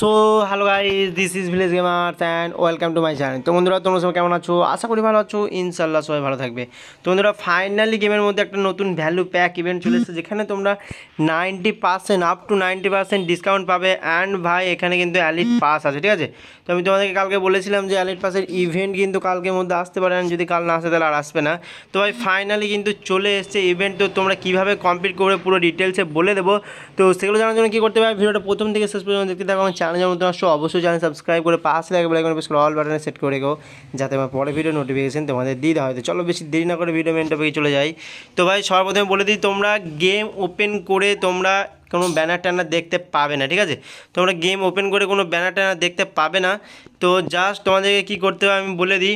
so hello guys this is village gamer and welcome to my channel তো বন্ধুরা তোমরা সবাই কেমন আছো আশা করি ভালো আছো ইনশাল্লাহ সবাই ভালো থাকবে তো বন্ধুরা ফাইনালি গেমের মধ্যে একটা নতুন ভ্যালু প্যাক ইভেন্ট চলে এসেছে যেখানে তোমরা ninety percent up to ninety percent discount পাবে অ্যান্ড ভাই এখানে কিন্তু অ্যালিট পাস আছে ঠিক আছে তো আমি তোমাদেরকে কালকে বলেছিলাম যে অ্যালিট পাসের ইভেন্ট কিন্তু কালকের মধ্যে আসতে পারে যদি কাল না আসে তাহলে আর আসবে না তো ভাই ফাইনালি কিন্তু চলে এসছে ইভেন্ট তো তোমরা কীভাবে কমপ্লিট করবে পুরো ডিটেলসে বলে দেবো তো সেগুলো জানার জন্য কী করতে হবে ভিডিওটা প্রথম থেকে শেষ পর্যন্ত দেখতে থাকো আমার চ্যানেল যেমন তোমার অবশ্যই চ্যানেল সাবস্ক্রাইব করে পাশে লাগে বলে প্রেস অল বাটনে সেট করে রেখো যাতে আমার পরে ভিডিও নোটিফিকেশান তোমাদের দিয়ে দেওয়া হয় তো চলো বেশি দেরি না করে ভিডিও মেন টপিকে চলে যাই তো ভাই সর্বপ্রথমে বলে দিই তোমরা গেম ওপেন করে তোমরা কোনো ব্যানার ট্যানার দেখতে পাবে না ঠিক আছে তোমরা গেম ওপেন করে কোনো ব্যানার ট্যানার দেখতে পাবে না তো জাস্ট তোমাদেরকে কী করতে হবে আমি বলে দিই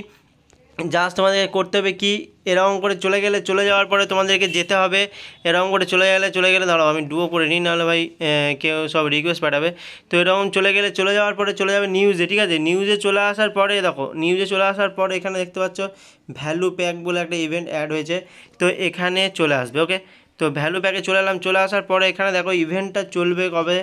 জাস্ট তোমাদেরকে করতে হবে কি এরকম করে চলে গেলে চলে যাওয়ার পরে তোমাদেরকে যেতে হবে এরকম করে চলে গেলে চলে গেলে ধরো আমি ডুও করে নিই নাহলে ভাই কেউ সব রিকোয়েস্ট পাঠাবে তো এরকম চলে গেলে চলে যাওয়ার পরে চলে যাবে নিউজে ঠিক আছে নিউজে চলে আসার পরে দেখো নিউজে চলে আসার পরে এখানে দেখতে পাচ্ছ ভ্যালু প্যাক বলে একটা ইভেন্ট অ্যাড হয়েছে তো এখানে চলে আসবে ওকে তো ভ্যালু প্যাকে চলে এলাম চলে আসার পরে এখানে দেখো ইভেন্টটা চলবে কবে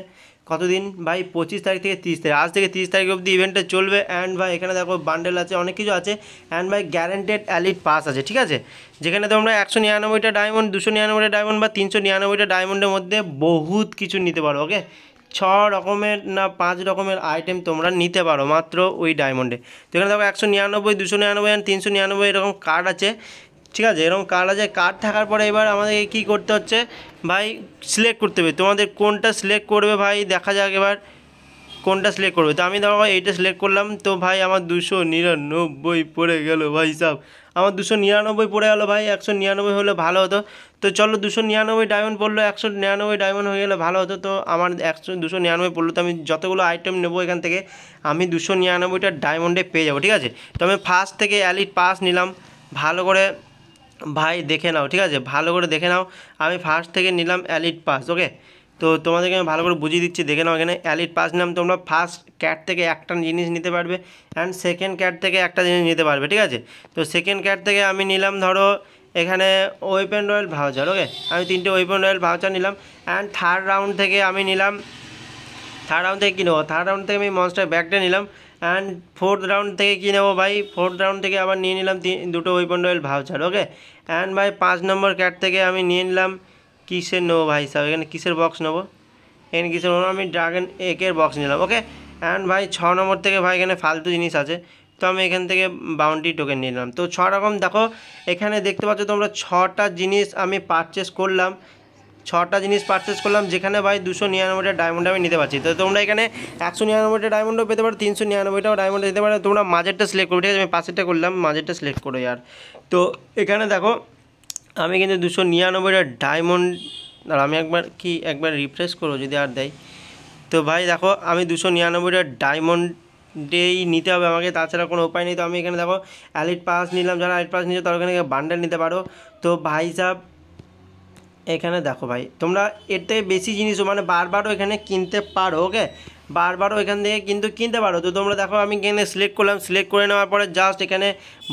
কতদিন ভাই পঁচিশ তারিখ থেকে তিরিশ তারিখ আজ থেকে তিরিশ তারিখ অবধি ইভেন্টটা চলবে অ্যান্ড ভাই এখানে দেখো বান্ডেল আছে অনেক কিছু আছে অ্যান্ড ভাই গ্যারেন্টেড অ্যালিট পাস আছে ঠিক আছে যেখানে তোমরা একশো নিরানব্বইটা ডায়মন্ড দুশো নিরানব্বইটা ডায়মন্ড বা তিনশো নিরানব্বইটা ডায়মন্ডের মধ্যে বহুত কিছু নিতে পারো ওকে ছ রকমের না পাঁচ রকমের আইটেম তোমরা নিতে পারো মাত্র ওই ডায়মন্ডে যেখানে দেখো একশো নিরানব্বই দুশো নিরানব্বই তিনশো নিরানব্বই এরকম কার্ড আছে ঠিক আছে এরকম কার্ড আছে কার্ড থাকার পরে এবার আমাদেরকে কী করতে হচ্ছে ভাই সিলেক্ট করতে হবে তোমাদের কোনটা সিলেক্ট করবে ভাই দেখা যাক এবার কোনটা সিলেক্ট করবে তো আমি ধরো ভাই এইটা সিলেক্ট করলাম তো ভাই আমার দুশো নিরানব্বই পড়ে গেলো ভাই সাহ আমার দুশো নিরানব্বই পড়ে গেলো ভাই একশো নিরানব্বই হলে ভালো হতো তো চলো দুশো নিরানব্বই ডায়মন্ড পড়লো একশো নিরানব্বই ডায়মন্ড হয়ে গেলে ভালো হতো তো আমার একশো দুশো নিরানব্বই পড়লো তো আমি যতগুলো আইটেম নেবো এখান থেকে আমি দুশো নিরানব্বইটা ডায়মন্ডে পেয়ে যাবো ঠিক আছে তো আমি ফার্স্ট থেকে অ্যালিট পাস নিলাম ভালো করে ভাই দেখে নাও ঠিক আছে ভালো করে দেখে নাও আমি ফার্স্ট থেকে নিলাম অ্যালিট পাস ওকে তো তোমাদেরকে আমি ভালো করে বুঝিয়ে দিচ্ছি দেখে নাও এখানে অ্যালিট পাস নিলাম তোমরা ফার্স্ট ক্যাট থেকে একটা জিনিস নিতে পারবে অ্যান্ড সেকেন্ড ক্যাট থেকে একটা জিনিস নিতে পারবে ঠিক আছে তো সেকেন্ড ক্যাট থেকে আমি নিলাম ধরো এখানে ওয়েপেন রয়্যাল ভাউচার ওকে আমি তিনটে ওয়েপেন রয়েল ভাউচার নিলাম অ্যান্ড থার্ড রাউন্ড থেকে আমি নিলাম থার্ড রাউন্ড থেকে কী থার্ড রাউন্ড থেকে আমি মনস্টার ব্যাগটা নিলাম অ্যান্ড ফোর্থ রাউন্ড থেকে কী নেবো ভাই ফোর্থ রাউন্ড থেকে আবার নিয়ে নিলাম দুটো weapon royal voucher okay and ভাই পাঁচ নম্বর ক্যাট থেকে আমি নিয়ে নিলাম কিসের নেবো ভাই সব এখানে কিসের বক্স নেবো এখানে কিসের নেবো আমি ড্রাগন একের বক্স নিলাম ওকে অ্যান্ড ভাই ছ নম্বর থেকে ভাই এখানে ফালতু জিনিস আছে তো আমি এখান থেকে বাউন্ডারি টোকেন নিলাম তো ছ রকম দেখো এখানে দেখতে পাচ্ছ তোমরা ছটা জিনিস আমি পারচেস করলাম ছটা জিনিস পারচেস করলাম যেখানে ভাই দুশো নিরানব্বইটা ডায়মন্ড আমি নিতে পারছি তো তোমরা এখানে একশো নিরানব্বইটা ডায়মন্ডও পেতে পারো তিনশো নিরানব্বইটাও ডায়মন্ড দিতে পারো তোমরা মাঝেরটা সিলেক্ট করো ঠিক আছে আমি পাশেরটা করলাম মাঝেরটা সিলেক্ট করো আর তো এখানে দেখো আমি কিন্তু দুশো নিরানব্বইটা ডায়মন্ড আর আমি একবার কি একবার রিফ্রেশ করবো যদি আর দেয় তো ভাই দেখো আমি দুশো নিরানব্বইটা ডায়মন্ডেই নিতে হবে আমাকে তাছাড়া কোনো উপায় নেই তো আমি এখানে দেখো অ্যালিট পাস নিলাম যারা অ্যালিট পাস নিচ্ছে তারা এখানে বান্ডেল নিতে পারো তো ভাই সাহেব এখানে দেখো ভাই তোমরা এর থেকে বেশি জিনিসও মানে বারবারও এখানে কিনতে পারো ওকে বারবারও এখান থেকে কিন্তু কিনতে পারো তো তোমরা দেখো আমি কিনে সিলেক্ট করলাম সিলেক্ট করে নেওয়ার পরে জাস্ট এখানে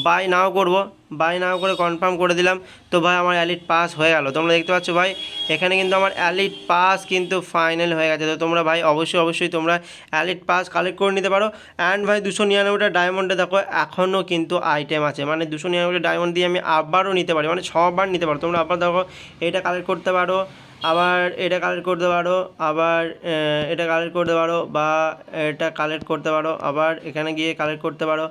বাই নাও করব বাই নাও করে কনফার্ম করে দিলাম তো ভাই আমার অ্যালিট পাস হয়ে গেল তোমরা দেখতে পাচ্ছ ভাই এখানে কিন্তু আমার অ্যালিট পাস কিন্তু ফাইনাল হয়ে গেছে তো তোমরা ভাই অবশ্যই অবশ্যই তোমরা অ্যালিট পাস কালেক্ট করে নিতে পারো অ্যান্ড ভাই দুশো নিরানব্বইটা ডায়মন্ডে দেখো এখনও কিন্তু আইটেম আছে মানে দুশো নিরানব্বইটা ডায়মন্ড দিয়ে আমি আবারও নিতে পারি মানে ছবার নিতে পারো তোমরা আবার দেখো এটা কালেক্ট করতে পারো আবার এটা কালেক্ট করতে পারো আবার এটা কালেক্ট করতে পারো বা এটা কালেক্ট করতে পারো আবার এখানে গিয়ে কালেক্ট করতে পারো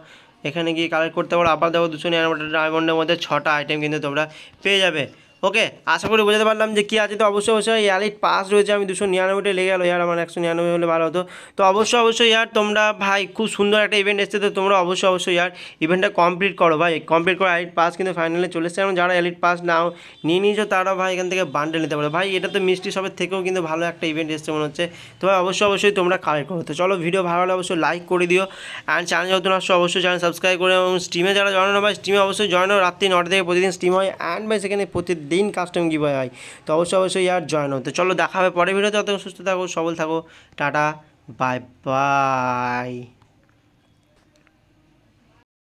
এখানে গিয়ে কালেক্ট করতে পারো আবার দেখো দুশো নিরানব্বইটা ডায়মন্ডের মধ্যে ছটা আইটেম কিন্তু তোমরা পেয়ে যাবে ওকে আশা করি বোঝাতে পারলাম যে কী আছে তো অবশ্যই অবশ্যই এয়ারলাইট পাস রয়েছে আমি দুশো নিরানব্বইটা লেগে গেলো ইয়ার আমার একশো নিরানব্বই হলে ভালো হতো তো অবশ্যই অবশ্যই ইয়ার তোমরা ভাই খুব সুন্দর একটা ইভেন্ট এসছে তো তোমরা অবশ্যই অবশ্যই ইয়ার ইভেন্টটা কমপ্লিট করো ভাই কমপ্লিট করো এলিট পাস কিন্তু ফাইনালে চলে এসছে এবং যারা এলিট পাস নাও নিয়ে নিয়েছো তারা ভাই এখান থেকে বান্ডেল নিতে পারো ভাই এটা তো মিষ্টি সবের থেকেও কিন্তু ভালো একটা ইভেন্ট এসছে মনে হচ্ছে তো ভাই অবশ্যই অবশ্যই তোমরা কালেক্ট করো তো চলো ভিডিও ভালো হলে অবশ্যই লাইক করে দিও অ্যান্ড চ্যানেল যত আসছো অবশ্যই চ্যানেল সাবস্ক্রাইব করে এবং স্ট্রিমে যারা জয়েন ভাই স্ট্রিমে অবশ্যই জয়েন হয় রাত্রি নটা থেকে প্রতিদিন স্ট্রিম হয় অ্যান্ড ভাই সেখানে প্রতিদিন দিন কাস্টম গিভওয়ে হয় তো অবশ্যই অবশ্যই আর জয়েন হতো চলো দেখা হবে পরের ভিডিওতে অত সুস্থ থাকো সবল থাকো টাটা বাই বাই